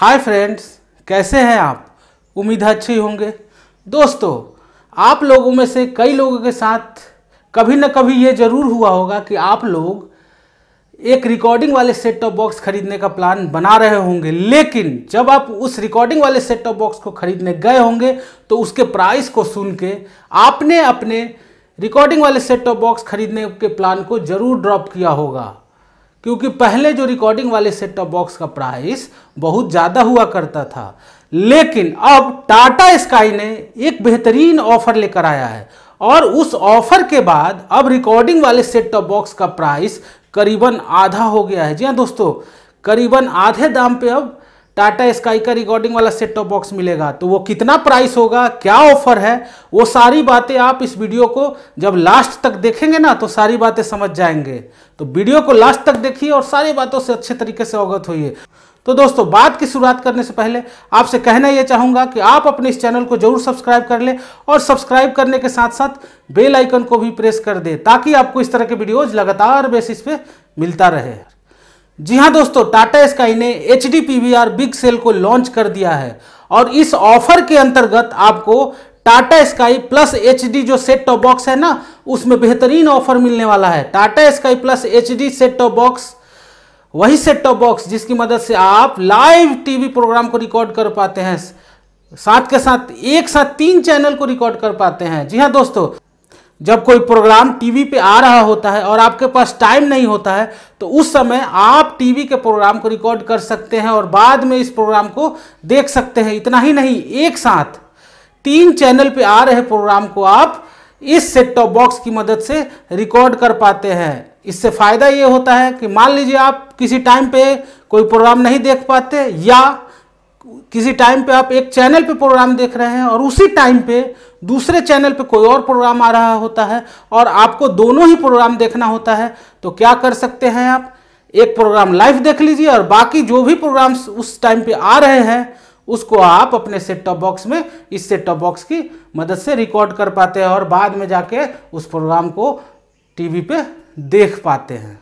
hi friends कैसे हैं आप उम्मीद अच्छी होंगे दोस्तों आप लोगों में से कई लोगों के साथ कभी ना कभी ये ज़रूर हुआ होगा कि आप लोग एक रिकॉर्डिंग वाले सेट टॉप बॉक्स खरीदने का प्लान बना रहे होंगे लेकिन जब आप उस रिकॉर्डिंग वाले सेट टॉप बॉक्स को खरीदने गए होंगे तो उसके प्राइस को सुन के आपने अपने रिकॉर्डिंग वाले सेट टॉप बॉक्स खरीदने के प्लान को ज़रूर ड्रॉप किया होगा क्योंकि पहले जो रिकॉर्डिंग वाले सेट टॉप बॉक्स का प्राइस बहुत ज़्यादा हुआ करता था लेकिन अब टाटा स्काई ने एक बेहतरीन ऑफर लेकर आया है और उस ऑफर के बाद अब रिकॉर्डिंग वाले सेट टॉप बॉक्स का प्राइस करीबन आधा हो गया है जी हाँ दोस्तों करीबन आधे दाम पे अब टाटा स्काई का रिकॉर्डिंग वाला सेट टॉप बॉक्स मिलेगा तो वो कितना प्राइस होगा क्या ऑफर है वो सारी बातें आप इस वीडियो को जब लास्ट तक देखेंगे ना तो सारी बातें समझ जाएंगे तो वीडियो को लास्ट तक देखिए और सारी बातों से अच्छे तरीके से अवगत होइए तो दोस्तों बात की शुरुआत करने से पहले आपसे कहना यह चाहूँगा कि आप अपने इस चैनल को जरूर सब्सक्राइब कर लें और सब्सक्राइब करने के साथ साथ बेल आइकन को भी प्रेस कर दें ताकि आपको इस तरह के वीडियोज लगातार बेसिस पे मिलता रहे जी हाँ दोस्तों टाटा स्काई ने एच डी बिग सेल को लॉन्च कर दिया है और इस ऑफर के अंतर्गत आपको टाटा स्काई प्लस एच जो सेट टॉप बॉक्स है ना उसमें बेहतरीन ऑफर मिलने वाला है Tata Sky plus H set top box वही सेट टॉप बॉक्स जिसकी मदद से आप लाइव टीवी प्रोग्राम को रिकॉर्ड कर पाते हैं साथ के साथ एक साथ तीन चैनल को रिकॉर्ड कर पाते हैं जी हाँ दोस्तों जब कोई प्रोग्राम टीवी पे आ रहा होता है और आपके पास टाइम नहीं होता है तो उस समय आप टीवी के प्रोग्राम को रिकॉर्ड कर सकते हैं और बाद में इस प्रोग्राम को देख सकते हैं इतना ही नहीं एक साथ तीन चैनल पे आ रहे प्रोग्राम को आप इस सेट टॉप बॉक्स की मदद से रिकॉर्ड कर पाते हैं इससे फ़ायदा ये होता है कि मान लीजिए आप किसी टाइम पे कोई प्रोग्राम नहीं देख पाते या किसी टाइम पे आप एक चैनल पे प्रोग्राम देख रहे हैं और उसी टाइम पे दूसरे चैनल पे कोई और प्रोग्राम आ रहा होता है और आपको दोनों ही प्रोग्राम देखना होता है तो क्या कर सकते हैं आप एक प्रोग्राम लाइव देख लीजिए और बाकी जो भी प्रोग्राम्स उस टाइम पे आ रहे हैं उसको आप अपने सेट टॉप बॉक्स में इस सेट टॉप बॉक्स की मदद से रिकॉर्ड कर पाते हैं और बाद में जाके उस प्रोग्राम को टीवी पे देख पाते हैं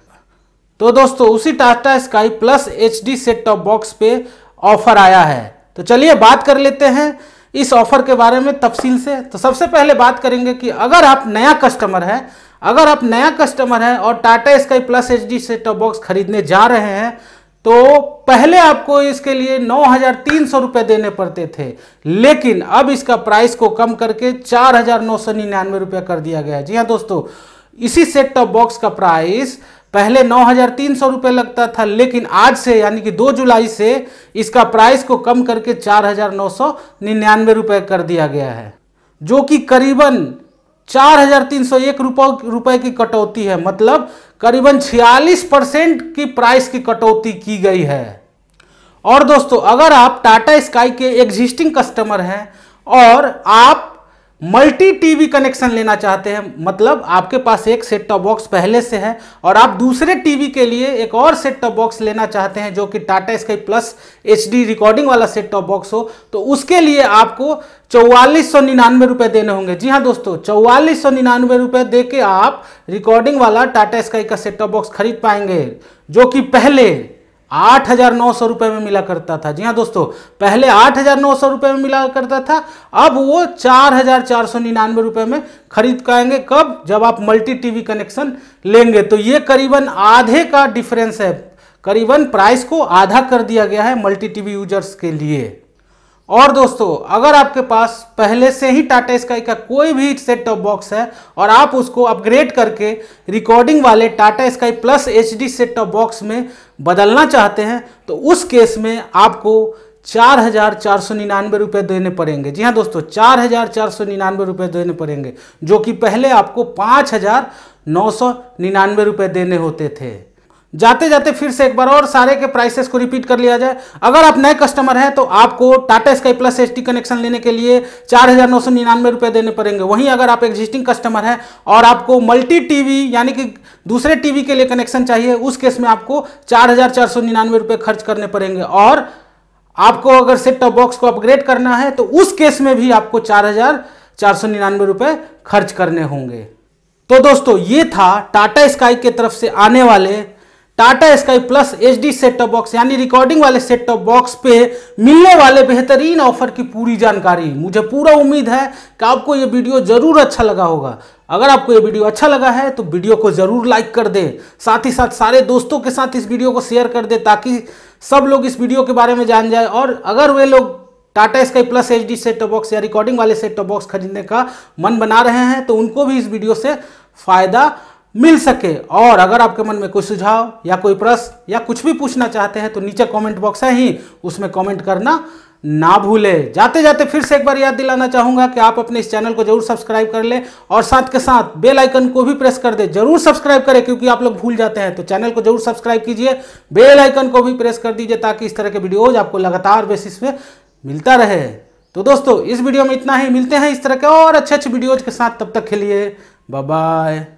तो दोस्तों उसी Tata Sky plus H D set top box पे ऑफर आया है तो चलिए बात कर लेते हैं इस ऑफर के बारे में तफसील से तो सबसे पहले बात करेंगे कि अगर आप नया कस्टमर हैं अगर आप नया कस्टमर हैं और Tata Sky plus H D set top box खरीदने जा रहे हैं तो पहले आपको इसके लिए नौ हज़ार तीन सौ रुपये देने पड़ते थे लेकिन अब इसका प्राइस को कम करके चार हज़ार नौ सौ निन्यानवे रुपये कर दिया गया है जी हाँ दोस्तों इसी सेट टॉप बॉक्स का प्राइस पहले नौ हज़ार तीन सौ रुपये लगता था लेकिन आज से यानी कि दो जुलाई से इसका प्राइस को कम करके चार हज़ार नौ सौ निन्यानवे रुपए कर दिया गया है जो कि करीबन चार हज़ार तीन सौ एक रुपये की कटौती है मतलब करीबन छियालीस परसेंट की प्राइस की कटौती की गई है और दोस्तों अगर आप टाटा स्काई के एग्जिस्टिंग कस्टमर हैं और आप मल्टी टीवी कनेक्शन लेना चाहते हैं मतलब आपके पास एक सेट टॉप बॉक्स पहले से है और आप दूसरे टीवी के लिए एक और सेट टॉप बॉक्स लेना चाहते हैं जो कि Tata Sky plus HD recording वाला सेट टॉप बॉक्स हो तो उसके लिए आपको चौवालीस सौ निन्यानवे रुपये देने होंगे जी हाँ दोस्तों चौवालीस सौ निन्यानवे रुपये दे के आप रिकॉर्डिंग वाला टाटा स्काई का सेट टॉप बॉक्स खरीद पाएंगे जो कि पहले आठ हजार नौ सौ रुपये में मिला करता था जी हाँ दोस्तों पहले आठ हजार नौ सौ रुपये में मिला करता था अब वो चार हजार चार सौ निन्यानवे रुपये में खरीद पाएंगे कब जब आप मल्टी टीवी कनेक्शन लेंगे तो ये करीबन आधे का डिफरेंस है करीबन प्राइस को आधा कर दिया गया है मल्टी टीवी यूजर्स के लिए और दोस्तों अगर आपके पास पहले से ही टाटा स्काई का कोई भी सेट टॉप बॉक्स है और आप उसको अपग्रेड करके रिकॉर्डिंग वाले Tata Sky plus H D set top box में बदलना चाहते हैं तो उस केस में आपको चार हज़ार चार सौ निन्यानवे रुपये देने पड़ेंगे जी हाँ दोस्तों चार हज़ार चार सौ निन्यानवे रुपये देने पड़ेंगे जो कि पहले आपको पाँच हज़ार नौ सौ निन्यानवे रुपये देने होते थे जाते जाते फिर से एक बार और सारे के प्राइसेस को रिपीट कर लिया जाए अगर आप नए कस्टमर हैं तो आपको Tata Sky plus H connection लेने के लिए चार हज़ार नौ सौ निन्यानवे रुपये देने पड़ेंगे वहीं अगर आप एग्जिस्टिंग कस्टमर हैं और आपको मल्टी टीवी यानी कि दूसरे टीवी के लिए कनेक्शन चाहिए उस केस में आपको चार हज़ार चार सौ निन्यानवे रुपये खर्च करने पड़ेंगे और आपको अगर सेट टॉप बॉक्स को अपग्रेड करना है तो उस केस में भी आपको चार हज़ार चार सौ निन्यानवे रुपये खर्च करने होंगे तो दोस्तों ये था टाटा स्काई के तरफ से आने वाले Tata Sky plus H D set top box यानी रिकॉर्डिंग वाले सेट टॉप बॉक्स पे मिलने वाले बेहतरीन ऑफर की पूरी जानकारी मुझे पूरा उम्मीद है कि आपको ये वीडियो ज़रूर अच्छा लगा होगा अगर आपको ये वीडियो अच्छा लगा है तो वीडियो को ज़रूर लाइक कर दे साथ ही साथ सारे दोस्तों के साथ इस वीडियो को शेयर कर दे ताकि सब लोग इस वीडियो के बारे में जान जाए और अगर वे लोग Tata Sky plus H D set top box या रिकॉर्डिंग वाले सेट टॉप बॉक्स खरीदने का मन बना रहे हैं तो उनको भी इस वीडियो से फ़ायदा मिल सके और अगर आपके मन में कोई सुझाव या कोई प्रश्न या कुछ भी पूछना चाहते हैं तो नीचे कमेंट बॉक्स है ही उसमें कमेंट करना ना भूले जाते जाते फिर से एक बार याद दिलाना चाहूंगा कि आप अपने इस चैनल को जरूर सब्सक्राइब कर ले और साथ के साथ बेल आइकन को भी प्रेस कर दे जरूर सब्सक्राइब करें क्योंकि आप लोग भूल जाते हैं तो चैनल को जरूर सब्सक्राइब कीजिए बेल आइकन को भी प्रेस कर दीजिए ताकि इस तरह के वीडियोज आपको लगातार बेसिस पे मिलता रहे तो दोस्तों इस वीडियो में इतना ही मिलते हैं इस तरह के और अच्छे अच्छे वीडियोज के साथ तब तक खेलिए बाय